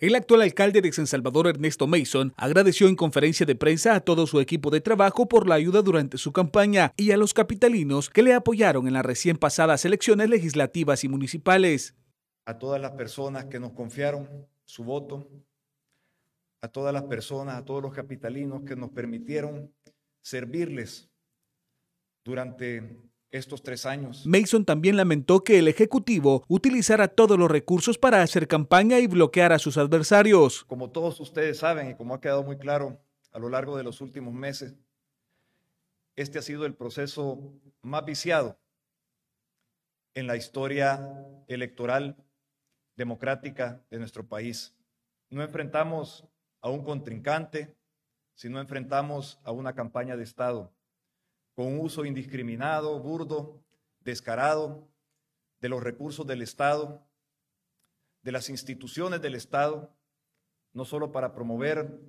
El actual alcalde de San Salvador, Ernesto Mason, agradeció en conferencia de prensa a todo su equipo de trabajo por la ayuda durante su campaña y a los capitalinos que le apoyaron en las recién pasadas elecciones legislativas y municipales. A todas las personas que nos confiaron su voto, a todas las personas, a todos los capitalinos que nos permitieron servirles durante estos tres años. Mason también lamentó que el Ejecutivo utilizara todos los recursos para hacer campaña y bloquear a sus adversarios. Como todos ustedes saben y como ha quedado muy claro a lo largo de los últimos meses, este ha sido el proceso más viciado en la historia electoral democrática de nuestro país. No enfrentamos a un contrincante, sino enfrentamos a una campaña de Estado con uso indiscriminado, burdo, descarado de los recursos del Estado, de las instituciones del Estado, no solo para promover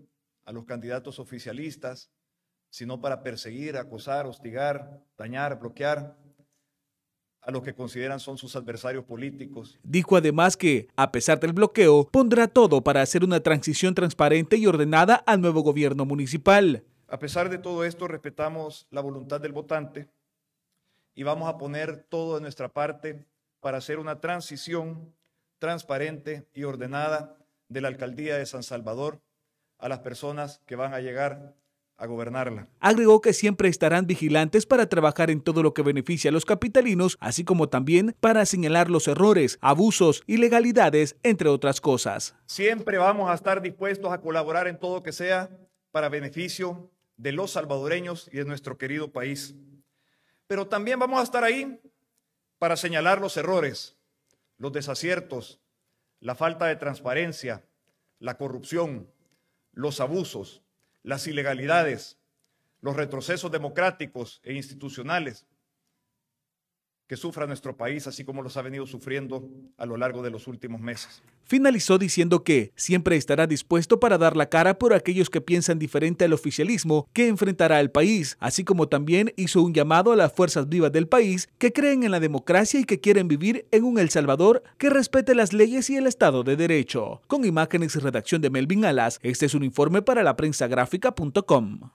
a los candidatos oficialistas, sino para perseguir, acosar, hostigar, dañar, bloquear a los que consideran son sus adversarios políticos. Dijo además que, a pesar del bloqueo, pondrá todo para hacer una transición transparente y ordenada al nuevo gobierno municipal. A pesar de todo esto, respetamos la voluntad del votante y vamos a poner todo de nuestra parte para hacer una transición transparente y ordenada de la alcaldía de San Salvador a las personas que van a llegar a gobernarla. Agregó que siempre estarán vigilantes para trabajar en todo lo que beneficia a los capitalinos, así como también para señalar los errores, abusos, ilegalidades, entre otras cosas. Siempre vamos a estar dispuestos a colaborar en todo que sea para beneficio de los salvadoreños y de nuestro querido país. Pero también vamos a estar ahí para señalar los errores, los desaciertos, la falta de transparencia, la corrupción, los abusos, las ilegalidades, los retrocesos democráticos e institucionales que sufra nuestro país, así como los ha venido sufriendo a lo largo de los últimos meses. Finalizó diciendo que siempre estará dispuesto para dar la cara por aquellos que piensan diferente al oficialismo que enfrentará el país, así como también hizo un llamado a las fuerzas vivas del país que creen en la democracia y que quieren vivir en un El Salvador que respete las leyes y el Estado de Derecho. Con imágenes y redacción de Melvin Alas, este es un informe para la prensa gráfica.com.